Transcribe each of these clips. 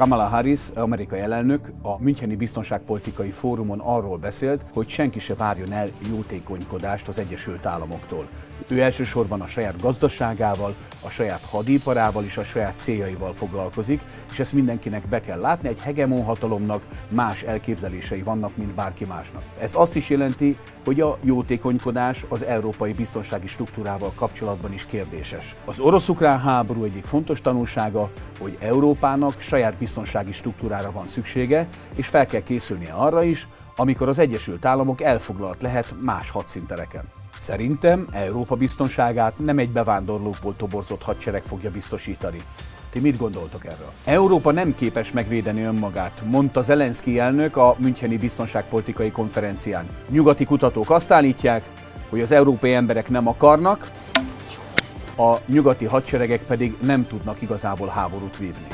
Kamala Harris, amerikai elnök a Müncheni Biztonságpolitikai Fórumon arról beszélt, hogy senki se várjon el jótékonykodást az Egyesült Államoktól. Ő elsősorban a saját gazdaságával, a saját hadiparával és a saját céljaival foglalkozik, és ezt mindenkinek be kell látni, egy hegemon hatalomnak más elképzelései vannak, mint bárki másnak. Ez azt is jelenti, hogy a jótékonykodás az európai biztonsági struktúrával kapcsolatban is kérdéses. Az orosz-ukrán háború egyik fontos tanulsága, hogy Európának saját biztonsági biztonsági struktúrára van szüksége, és fel kell készülnie arra is, amikor az Egyesült Államok elfoglalt lehet más hadszintereken. Szerintem Európa biztonságát nem egy bevándorlókból toborzott hadsereg fogja biztosítani. Ti mit gondoltok erről? Európa nem képes megvédeni önmagát, mondta Zelenszky elnök a Müncheni Biztonságpolitikai Konferencián. Nyugati kutatók azt állítják, hogy az európai emberek nem akarnak, a nyugati hadseregek pedig nem tudnak igazából háborút vívni.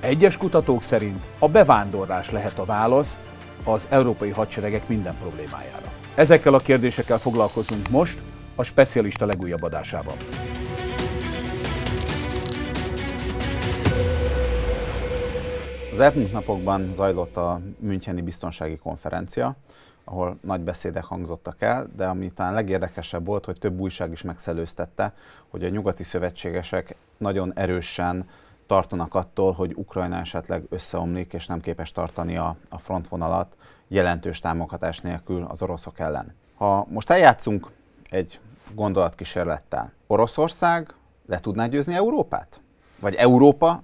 Egyes kutatók szerint a bevándorlás lehet a válasz az európai hadseregek minden problémájára. Ezekkel a kérdésekkel foglalkozunk most a specialista legújabb adásában. Az elmúlt napokban zajlott a Müncheni Biztonsági Konferencia, ahol nagy beszédek hangzottak el, de ami talán legérdekesebb volt, hogy több újság is megszelőztette, hogy a nyugati szövetségesek nagyon erősen tartanak attól, hogy Ukrajna esetleg összeomlik és nem képes tartani a, a frontvonalat jelentős támogatás nélkül az oroszok ellen. Ha most eljátszunk egy gondolatkísérlettel, Oroszország le tudná győzni Európát? Vagy Európa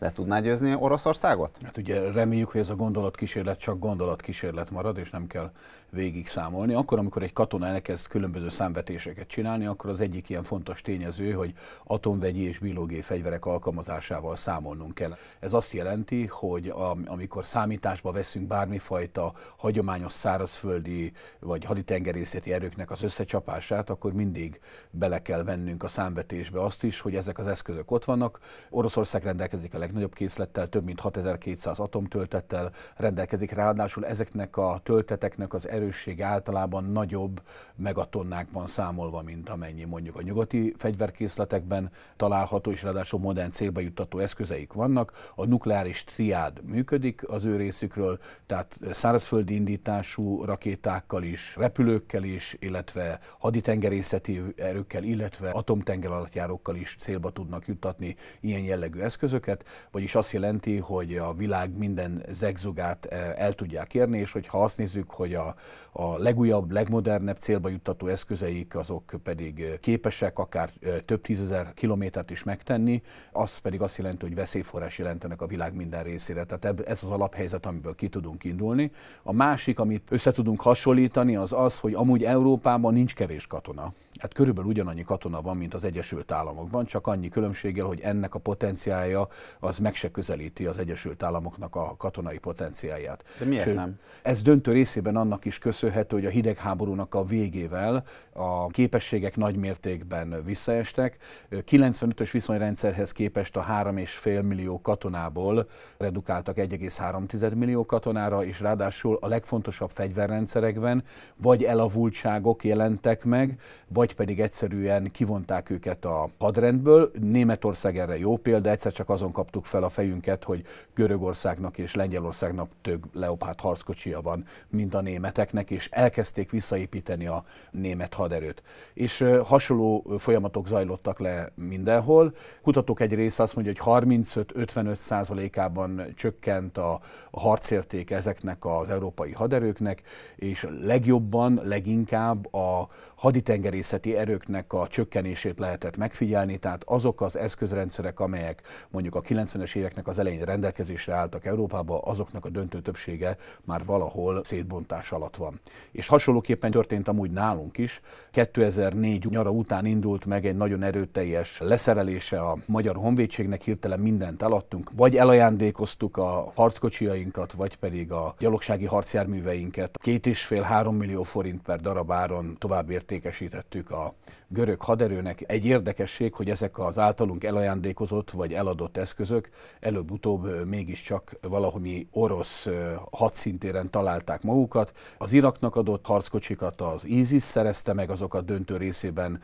le tudná győzni Oroszországot? Hát ugye reméljük, hogy ez a gondolatkísérlet csak gondolatkísérlet marad, és nem kell végig számolni. Akkor, amikor egy katona elkezd különböző számvetéseket csinálni, akkor az egyik ilyen fontos tényező, hogy atomvegyi és biológiai fegyverek alkalmazásával számolnunk kell. Ez azt jelenti, hogy amikor számításba veszünk bármifajta hagyományos szárazföldi vagy haditengerészeti erőknek az összecsapását, akkor mindig bele kell vennünk a számvetésbe azt is, hogy ezek az eszközök ott vannak. Oroszország rendelkezik a legnagyobb készlettel, több mint 6200 atomtöltettel rendelkezik. Ráadásul ezeknek a tölteteknek az erőssége általában nagyobb megatonnákban számolva, mint amennyi mondjuk a nyugati fegyverkészletekben található, és ráadásul modern célba juttató eszközeik vannak. A nukleáris triád működik az ő részükről, tehát szárazföldi indítású rakétákkal is, repülőkkel is, illetve haditengerészeti erőkkel, illetve atomtenger alattjárókkal is célba tudnak juttatni ilyen jellegű eszközöket vagyis azt jelenti, hogy a világ minden zegzugát eh, el tudják érni, és hogyha azt nézzük, hogy a, a legújabb, legmodernebb célba juttató eszközeik, azok pedig eh, képesek akár eh, több tízezer kilométert is megtenni, az pedig azt jelenti, hogy veszélyforrás jelentenek a világ minden részére. Tehát ez az alaphelyzet, amiből ki tudunk indulni. A másik, amit össze tudunk hasonlítani, az az, hogy amúgy Európában nincs kevés katona. Hát körülbelül ugyanannyi katona van, mint az Egyesült Államokban, csak annyi különbséggel, hogy ennek a potenciája az meg se közelíti az Egyesült Államoknak a katonai potenciáját. De miért Sőt, nem? Ez döntő részében annak is köszönhető, hogy a hidegháborúnak a végével a képességek nagy mértékben visszaestek. 95-ös viszonyrendszerhez képest a 3,5 millió katonából redukáltak 1,3 millió katonára, és ráadásul a legfontosabb fegyverrendszerekben vagy elavultságok jelentek meg, vagy vagy pedig egyszerűen kivonták őket a hadrendből. Németország erre jó példa, egyszer csak azon kaptuk fel a fejünket, hogy Görögországnak és Lengyelországnak több leopárt harckocsia van, mint a németeknek, és elkezdték visszaépíteni a német haderőt. És hasonló folyamatok zajlottak le mindenhol. Kutatók egy része azt mondja, hogy 35-55 százalékában csökkent a harcérték ezeknek az európai haderőknek, és legjobban, leginkább a haditengerészeti erőknek a csökkenését lehetett megfigyelni, tehát azok az eszközrendszerek, amelyek mondjuk a 90-es éveknek az elején rendelkezésre álltak Európába, azoknak a döntő többsége már valahol szétbontás alatt van. És hasonlóképpen történt amúgy nálunk is. 2004 nyara után indult meg egy nagyon erőteljes leszerelése a magyar honvédségnek, hirtelen mindent eladtunk, vagy elajándékoztuk a harckocsiainkat, vagy pedig a gyalogsági harcjárműveinket. Két és fél-három millió forint per darab áron továbbért értékesítettük a görög haderőnek. Egy érdekesség, hogy ezek az általunk elajándékozott vagy eladott eszközök előbb-utóbb mégiscsak valahogy orosz hadszintéren találták magukat. Az Iraknak adott harckocsikat az ISIS szerezte meg, azokat döntő részében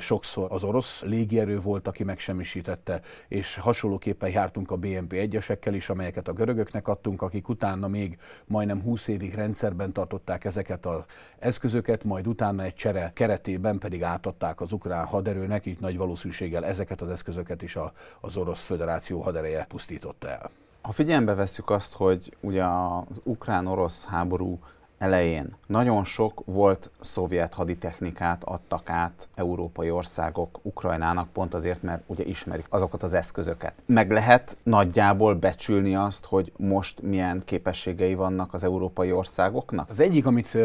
sokszor az orosz légierő volt, aki megsemmisítette, és hasonlóképpen jártunk a BMP egyesekkel is, amelyeket a görögöknek adtunk, akik utána még majdnem 20 évig rendszerben tartották ezeket az eszközöket, majd utána egy csere keretében pedig átadták az ukrán haderőnek, így nagy valószínűséggel ezeket az eszközöket is a, az Orosz Föderáció hadereje pusztította el. Ha figyelembe vesszük azt, hogy ugye az ukrán-orosz háború elején nagyon sok volt szovjet haditechnikát adtak át európai országok Ukrajnának, pont azért, mert ugye ismerik azokat az eszközöket. Meg lehet nagyjából becsülni azt, hogy most milyen képességei vannak az európai országoknak? Az egyik, amit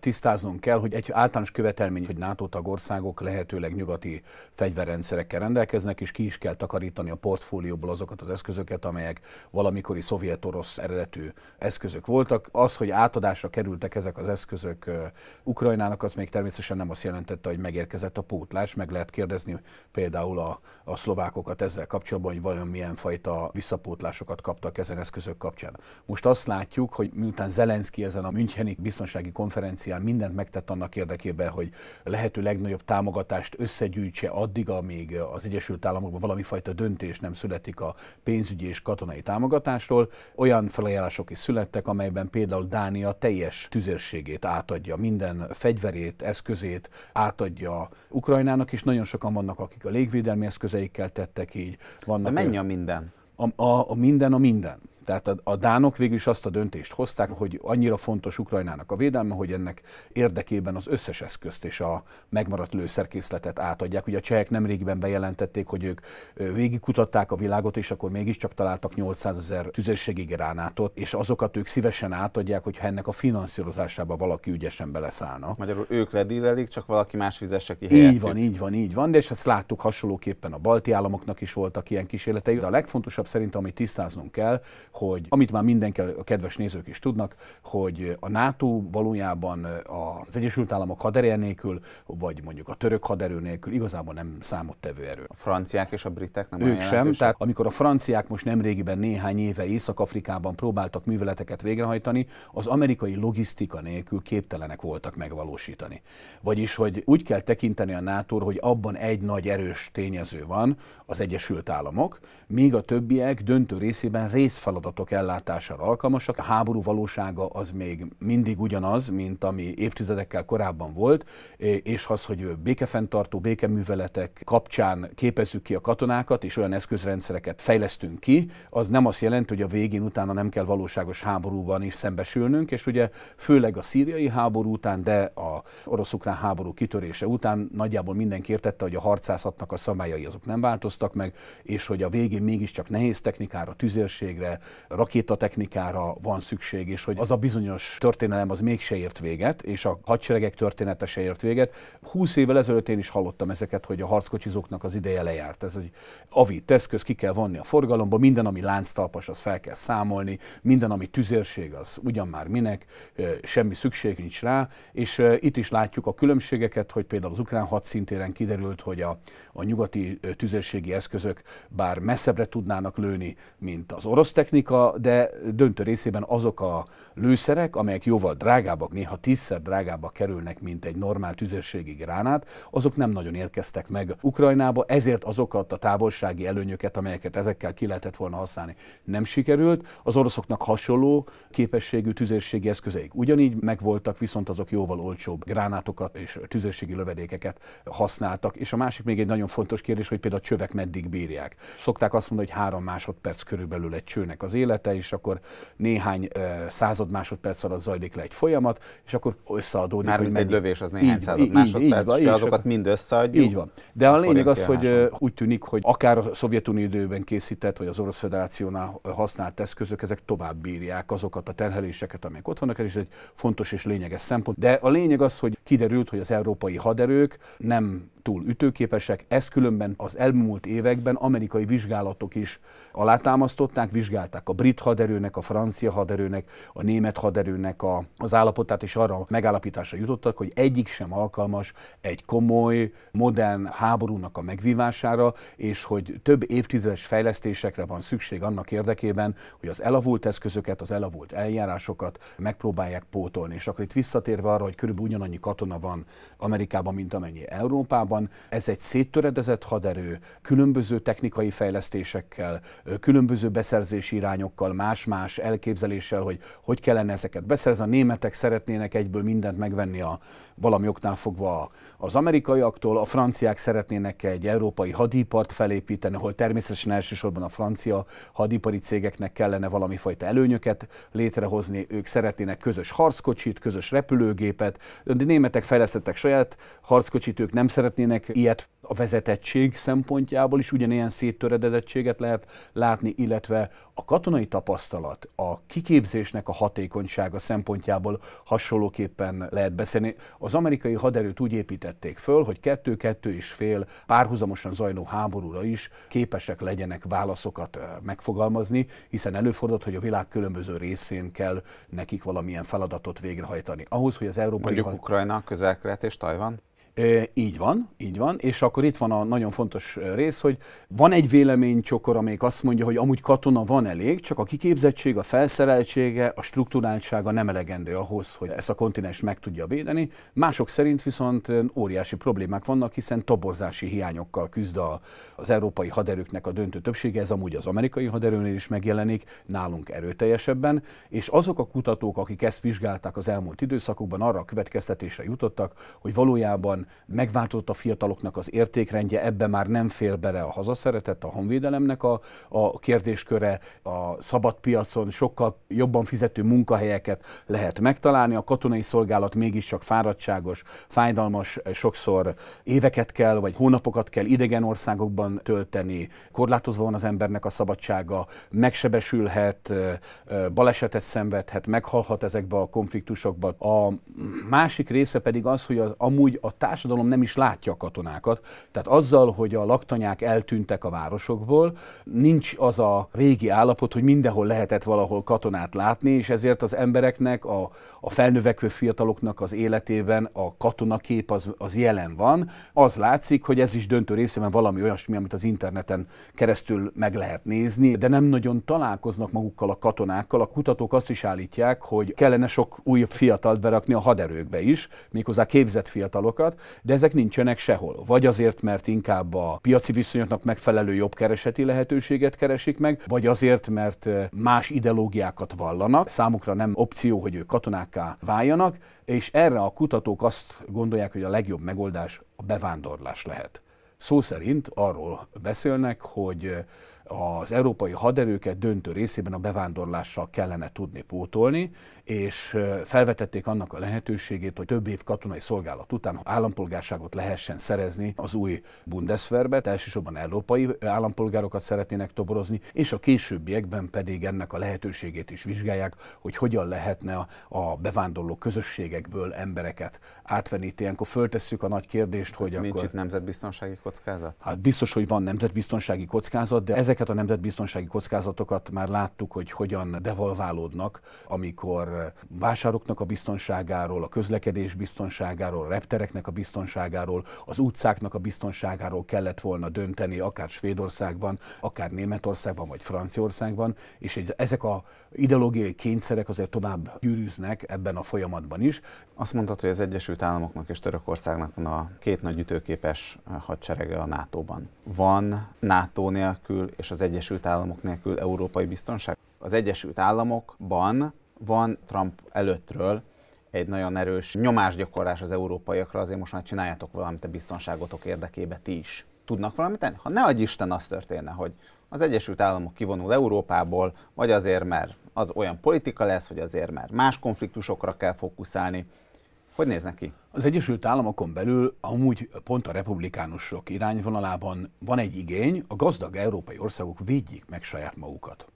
tisztáznunk kell, hogy egy általános követelmény, hogy NATO tagországok lehetőleg nyugati fegyverrendszerekkel rendelkeznek, és ki is kell takarítani a portfólióból azokat az eszközöket, amelyek valamikori szovjet-orosz eredetű eszközök voltak. Az, hogy átadásra kerültek ezek az eszközök Ukrajnának, az még természetesen nem azt jelentette, hogy megérkezett a pótlás. Meg lehet kérdezni például a, a szlovákokat ezzel kapcsolatban, hogy vajon milyen fajta visszapótlásokat kaptak ezen eszközök kapcsán. Most azt látjuk, hogy miután Zelenszky ezen a Müncheni biztonsági konferencián mindent megtett annak érdekében, hogy lehető legnagyobb támogatást összegyűjtse addig, amíg az Egyesült Államokban valami fajta döntés nem születik a pénzügyi és katonai támogatásról, olyan felajánlások is születtek, amelyben például Dánia teljes teljes tüzérségét átadja, minden fegyverét, eszközét átadja Ukrajnának, és nagyon sokan vannak, akik a légvédelmi eszközeikkel tettek így. Vannak De mennyi a minden? A, a, a minden a minden. Tehát a, a dánok végül is azt a döntést hozták, hogy annyira fontos Ukrajnának a védelme, hogy ennek érdekében az összes eszközt és a megmaradt lőszerkészletet átadják. Ugye a csehek nemrégiben bejelentették, hogy ők végigkutatták a világot, és akkor mégiscsak találtak 800 ezer tüzérségi gránátot, és azokat ők szívesen átadják, hogyha ennek a finanszírozásába valaki ügyesen beleszállna. Magyarul ők ledílelik, csak valaki más fizesse ki helyettük. Így van, így van, így van, de és ezt láttuk hasonlóképpen a balti államoknak is voltak ilyen kísérletei. De a legfontosabb szerint, amit tisztáznunk kell, hogy amit már mindenki a kedves nézők is tudnak, hogy a NATO valójában eh, az Egyesült Államok haderje nélkül, vagy mondjuk a török haderő nélkül igazából nem számottevő erő. A franciák és a britek nem Ők sem, tehát amikor a franciák most nemrégiben néhány éve Észak-Afrikában próbáltak műveleteket végrehajtani, az amerikai logisztika nélkül képtelenek voltak megvalósítani. Vagyis, hogy úgy kell tekinteni a nato hogy abban egy nagy erős tényező van, az Egyesült Államok, míg a többiek döntő részében részfeladat feladatok ellátására alkalmasak. A háború valósága az még mindig ugyanaz, mint ami évtizedekkel korábban volt, és az, hogy békefenntartó, békeműveletek kapcsán képezzük ki a katonákat, és olyan eszközrendszereket fejlesztünk ki, az nem azt jelenti, hogy a végén utána nem kell valóságos háborúban is szembesülnünk, és ugye főleg a szíriai háború után, de a orosz háború kitörése után nagyjából mindenki értette, hogy a harcászatnak a szabályai azok nem változtak meg, és hogy a végén mégiscsak nehéz technikára, tüzérségre, rakétatechnikára van szükség, és hogy az a bizonyos történelem az mégse ért véget, és a hadseregek története se ért véget. Húsz évvel ezelőtt én is hallottam ezeket, hogy a harckocsizóknak az ideje lejárt. Ez egy avit eszköz, ki kell vonni a forgalomba, minden, ami lánctalpas, az fel kell számolni, minden, ami tüzérség, az ugyan már minek, semmi szükség nincs rá, és itt is látjuk a különbségeket, hogy például az ukrán hadszintéren kiderült, hogy a, a nyugati tüzérségi eszközök bár messzebbre tudnának lőni, mint az orosz technikai, technika, de döntő részében azok a lőszerek, amelyek jóval drágábbak, néha tízszer drágábbak kerülnek, mint egy normál tüzérségi gránát, azok nem nagyon érkeztek meg Ukrajnába, ezért azokat a távolsági előnyöket, amelyeket ezekkel ki lehetett volna használni, nem sikerült. Az oroszoknak hasonló képességű tüzérségi eszközeik ugyanígy megvoltak, viszont azok jóval olcsóbb gránátokat és tüzérségi lövedékeket használtak. És a másik még egy nagyon fontos kérdés, hogy például a csövek meddig bírják. Szokták azt mondani, hogy három másodperc körülbelül egy csőnek az élete, és akkor néhány század másodperc alatt zajlik le egy folyamat, és akkor összeadódik. Már hogy mennyi... egy lövés az néhány így, század így, másodperc, így, van, és azokat mind összeadjuk. Így van. De a lényeg az, hogy úgy tűnik, hogy akár a Szovjetunió időben készített, vagy az Orosz Federációnál használt eszközök, ezek tovább bírják azokat a terheléseket, amelyek ott vannak, és ez egy fontos és lényeges szempont. De a lényeg az, hogy kiderült, hogy az európai haderők nem túl ütőképesek, ezt különben az elmúlt években amerikai vizsgálatok is alátámasztották, vizsgálták a brit haderőnek, a francia haderőnek, a német haderőnek a, az állapotát, és arra megállapításra jutottak, hogy egyik sem alkalmas egy komoly, modern háborúnak a megvívására, és hogy több évtizedes fejlesztésekre van szükség annak érdekében, hogy az elavult eszközöket, az elavult eljárásokat megpróbálják pótolni. És akkor itt visszatérve arra, hogy körülbelül ugyanannyi katona van Amerikában, mint amennyi Európában, valójában ez egy széttöredezett haderő, különböző technikai fejlesztésekkel, különböző beszerzési irányokkal, más-más elképzeléssel, hogy hogy kellene ezeket beszerzni. A németek szeretnének egyből mindent megvenni a valami oknál fogva az amerikaiaktól, a franciák szeretnének egy európai hadipart felépíteni, ahol természetesen elsősorban a francia hadipari cégeknek kellene valami fajta előnyöket létrehozni, ők szeretnének közös harckocsit, közös repülőgépet, de németek fejlesztettek saját harckocsit, ők nem szeretnének szeretnének ilyet a vezetettség szempontjából is ugyanilyen széttöredezettséget lehet látni, illetve a katonai tapasztalat, a kiképzésnek a hatékonysága szempontjából hasonlóképpen lehet beszélni. Az amerikai haderőt úgy építették föl, hogy kettő-kettő és fél párhuzamosan zajló háborúra is képesek legyenek válaszokat megfogalmazni, hiszen előfordult, hogy a világ különböző részén kell nekik valamilyen feladatot végrehajtani. Ahhoz, hogy az európai... Mondjuk had... Ukrajna, közel és Tajvan? E, így van, így van, és akkor itt van a nagyon fontos rész, hogy van egy véleménycsokor, amelyik azt mondja, hogy amúgy katona van elég, csak a kiképzettség, a felszereltsége, a strukturáltsága nem elegendő ahhoz, hogy ezt a kontinens meg tudja védeni. Mások szerint viszont óriási problémák vannak, hiszen toborzási hiányokkal küzd a, az európai haderőknek a döntő többsége, ez amúgy az amerikai haderőnél is megjelenik, nálunk erőteljesebben, és azok a kutatók, akik ezt vizsgálták az elmúlt időszakokban, arra a következtetésre jutottak, hogy valójában megváltozott a fiataloknak az értékrendje, ebbe már nem fér bele a hazaszeretet, a honvédelemnek a, a kérdésköre, a szabad piacon sokkal jobban fizető munkahelyeket lehet megtalálni, a katonai szolgálat mégiscsak fáradtságos, fájdalmas, sokszor éveket kell, vagy hónapokat kell idegen országokban tölteni, korlátozva van az embernek a szabadsága, megsebesülhet, balesetet szenvedhet, meghalhat ezekbe a konfliktusokba. A másik része pedig az, hogy az, amúgy a társadalom nem is látja a katonákat. Tehát azzal, hogy a laktanyák eltűntek a városokból, nincs az a régi állapot, hogy mindenhol lehetett valahol katonát látni, és ezért az embereknek, a, a felnövekvő fiataloknak az életében a katonakép az, az jelen van. Az látszik, hogy ez is döntő részében valami olyasmi, amit az interneten keresztül meg lehet nézni, de nem nagyon találkoznak magukkal a katonákkal. A kutatók azt is állítják, hogy kellene sok újabb fiatalt berakni a haderőkbe is, méghozzá képzett fiatalokat, de ezek nincsenek sehol. Vagy azért, mert inkább a piaci viszonyoknak megfelelő jobb kereseti lehetőséget keresik meg, vagy azért, mert más ideológiákat vallanak, számukra nem opció, hogy ők katonákká váljanak, és erre a kutatók azt gondolják, hogy a legjobb megoldás a bevándorlás lehet. Szó szerint arról beszélnek, hogy az európai haderőket döntő részében a bevándorlással kellene tudni pótolni, és felvetették annak a lehetőségét, hogy több év katonai szolgálat után állampolgárságot lehessen szerezni az új Bundeswehrbe, elsősorban európai állampolgárokat szeretnének toborozni, és a későbbiekben pedig ennek a lehetőségét is vizsgálják, hogy hogyan lehetne a, bevándorló közösségekből embereket átvenni. ilyenkor föltesszük a nagy kérdést, hogy Nincs akkor... itt nemzetbiztonsági kockázat? Hát biztos, hogy van nemzetbiztonsági kockázat, de ezeket a nemzetbiztonsági kockázatokat már láttuk, hogy hogyan devalválódnak, amikor vásároknak a biztonságáról, a közlekedés biztonságáról, a reptereknek a biztonságáról, az utcáknak a biztonságáról kellett volna dönteni, akár Svédországban, akár Németországban, vagy Franciaországban, és egy, ezek a ideológiai kényszerek azért tovább gyűrűznek ebben a folyamatban is. Azt mondtad, hogy az Egyesült Államoknak és Törökországnak van a két nagy ütőképes hadserege a NATO-ban. Van NATO nélkül és az Egyesült Államok nélkül európai biztonság? Az Egyesült Államokban van Trump előttről egy nagyon erős nyomásgyakorlás az európaiakra, azért most már csináljátok valamit a biztonságotok érdekébe ti is. Tudnak valamit tenni? Ha ne adj Isten, az történne, hogy az Egyesült Államok kivonul Európából, vagy azért, mert az olyan politika lesz, vagy azért, mert más konfliktusokra kell fókuszálni. Hogy néznek ki? Az Egyesült Államokon belül amúgy pont a republikánusok irányvonalában van egy igény, a gazdag európai országok védjék meg saját magukat.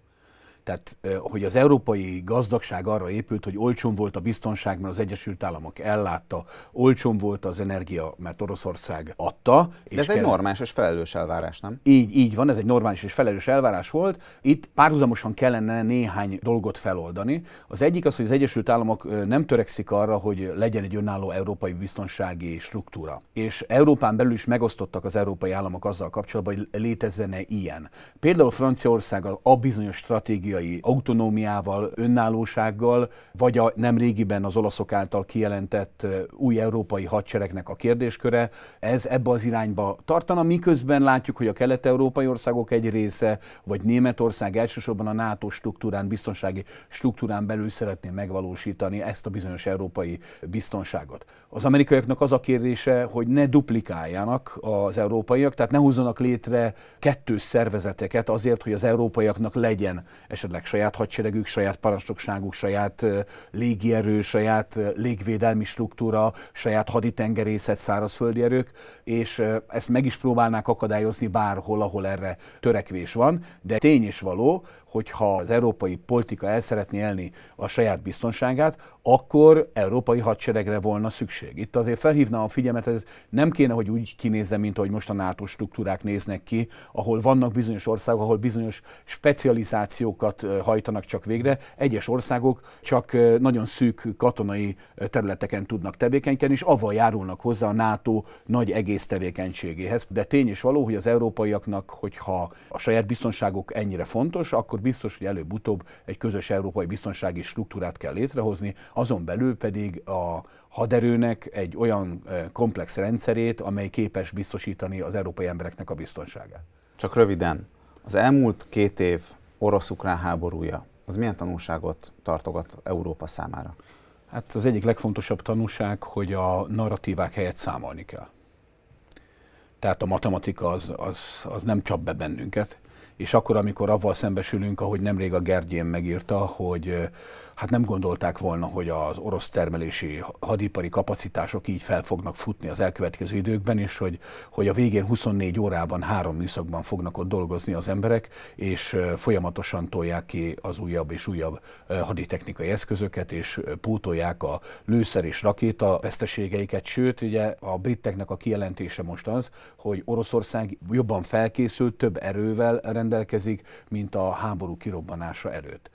Tehát, hogy az európai gazdagság arra épült, hogy olcsón volt a biztonság, mert az Egyesült Államok ellátta, olcsón volt az energia, mert Oroszország adta. De ez és egy normális és felelős elvárás, nem? Így, így van, ez egy normális és felelős elvárás volt. Itt párhuzamosan kellene néhány dolgot feloldani. Az egyik az, hogy az Egyesült Államok nem törekszik arra, hogy legyen egy önálló európai biztonsági struktúra. És Európán belül is megosztottak az európai államok azzal kapcsolatban, hogy létezzene ilyen. Például Franciaország a bizonyos stratégia stratégiai autonómiával, önállósággal, vagy a nemrégiben az olaszok által kijelentett új európai hadseregnek a kérdésköre, ez ebbe az irányba tartana, miközben látjuk, hogy a kelet-európai országok egy része, vagy Németország elsősorban a NATO struktúrán, biztonsági struktúrán belül szeretné megvalósítani ezt a bizonyos európai biztonságot. Az amerikaiaknak az a kérdése, hogy ne duplikáljanak az európaiak, tehát ne hozzanak létre kettős szervezeteket azért, hogy az európaiaknak legyen esetleg esetleg saját hadseregük, saját parancsnokságuk, saját légierő, saját légvédelmi struktúra, saját haditengerészet, szárazföldi erők, és ezt meg is próbálnák akadályozni bárhol, ahol erre törekvés van, de tény is való, hogyha az európai politika el szeretné elni a saját biztonságát, akkor európai hadseregre volna szükség. Itt azért felhívnám a figyelmet, ez nem kéne, hogy úgy kinézze, mint ahogy most a NATO struktúrák néznek ki, ahol vannak bizonyos országok, ahol bizonyos specializációkat hajtanak csak végre. Egyes országok csak nagyon szűk katonai területeken tudnak tevékenykedni, és avval járulnak hozzá a NATO nagy egész tevékenységéhez. De tény és való, hogy az európaiaknak, hogyha a saját biztonságok ennyire fontos, akkor biztos, hogy előbb-utóbb egy közös európai biztonsági struktúrát kell létrehozni, azon belül pedig a haderőnek egy olyan komplex rendszerét, amely képes biztosítani az európai embereknek a biztonságát. Csak röviden, az elmúlt két év orosz-ukrán háborúja, az milyen tanulságot tartogat Európa számára? Hát az egyik legfontosabb tanulság, hogy a narratívák helyett számolni kell. Tehát a matematika az, az, az nem csap be bennünket, és akkor, amikor avval szembesülünk, ahogy nemrég a Gergyén megírta, hogy hát nem gondolták volna, hogy az orosz termelési hadipari kapacitások így fel fognak futni az elkövetkező időkben, és hogy, hogy a végén 24 órában három műszakban fognak ott dolgozni az emberek, és folyamatosan tolják ki az újabb és újabb haditechnikai eszközöket, és pótolják a lőszer és rakéta veszteségeiket, sőt, ugye a briteknek a kijelentése most az, hogy Oroszország jobban felkészült, több erővel rendelkezik, mint a háború kirobbanása előtt.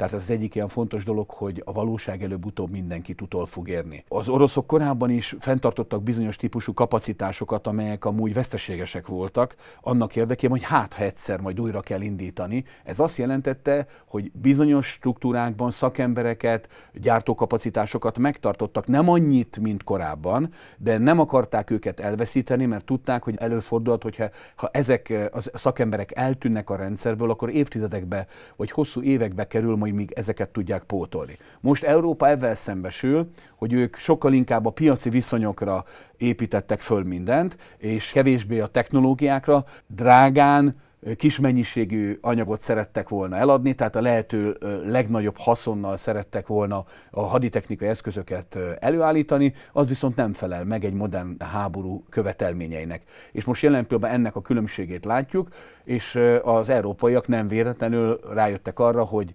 Tehát ez az egyik ilyen fontos dolog, hogy a valóság előbb-utóbb mindenki utol fog érni. Az oroszok korábban is fenntartottak bizonyos típusú kapacitásokat, amelyek amúgy veszteségesek voltak, annak érdekében, hogy hát ha egyszer majd újra kell indítani. Ez azt jelentette, hogy bizonyos struktúrákban szakembereket, gyártókapacitásokat megtartottak, nem annyit, mint korábban, de nem akarták őket elveszíteni, mert tudták, hogy előfordulhat, hogyha ha ezek eh, a szakemberek eltűnnek a rendszerből, akkor évtizedekbe vagy hosszú évekbe kerül majd hogy míg ezeket tudják pótolni. Most Európa ezzel szembesül, hogy ők sokkal inkább a piaci viszonyokra építettek föl mindent, és kevésbé a technológiákra, drágán, kis mennyiségű anyagot szerettek volna eladni, tehát a lehető legnagyobb haszonnal szerettek volna a haditechnikai eszközöket előállítani, az viszont nem felel meg egy modern háború követelményeinek. És most jelen pillanatban ennek a különbségét látjuk, és az európaiak nem véletlenül rájöttek arra, hogy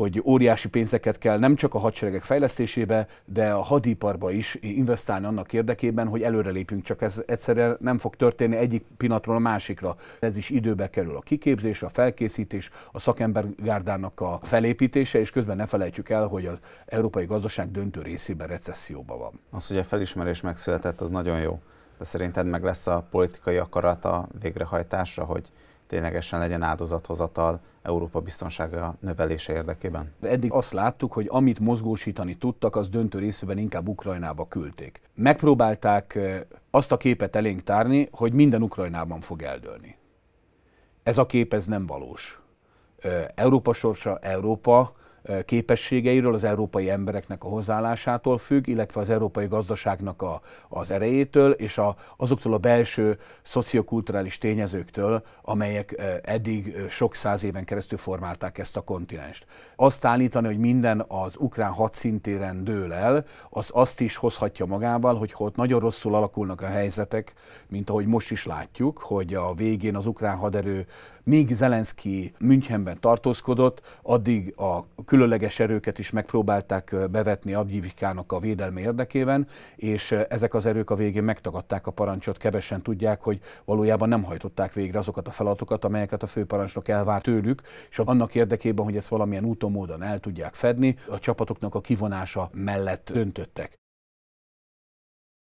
hogy óriási pénzeket kell nem csak a hadseregek fejlesztésébe, de a hadiparba is investálni annak érdekében, hogy előrelépjünk, csak ez egyszerűen nem fog történni egyik pillanatról a másikra. Ez is időbe kerül a kiképzés, a felkészítés, a szakembergárdának a felépítése, és közben ne felejtsük el, hogy az európai gazdaság döntő részében recesszióban van. Az, hogy a felismerés megszületett, az nagyon jó. De szerinted meg lesz a politikai akarat a végrehajtásra, hogy ténylegesen legyen áldozathozatal Európa biztonsága növelése érdekében. Eddig azt láttuk, hogy amit mozgósítani tudtak, az döntő részében inkább Ukrajnába küldték. Megpróbálták azt a képet elénk tárni, hogy minden Ukrajnában fog eldőlni. Ez a kép ez nem valós. Európa sorsa Európa, képességeiről, az európai embereknek a hozzáállásától függ, illetve az európai gazdaságnak a, az erejétől, és a, azoktól a belső szociokulturális tényezőktől, amelyek eddig sok száz éven keresztül formálták ezt a kontinenst. Azt állítani, hogy minden az ukrán hadszintéren dől el, az azt is hozhatja magával, hogy ott nagyon rosszul alakulnak a helyzetek, mint ahogy most is látjuk, hogy a végén az ukrán haderő Míg Zelenszky Münchenben tartózkodott, addig a különleges erőket is megpróbálták bevetni Abgyivikának a védelme érdekében, és ezek az erők a végén megtagadták a parancsot, kevesen tudják, hogy valójában nem hajtották végre azokat a feladatokat, amelyeket a főparancsnok elvárt tőlük, és annak érdekében, hogy ezt valamilyen úton, módon el tudják fedni, a csapatoknak a kivonása mellett döntöttek.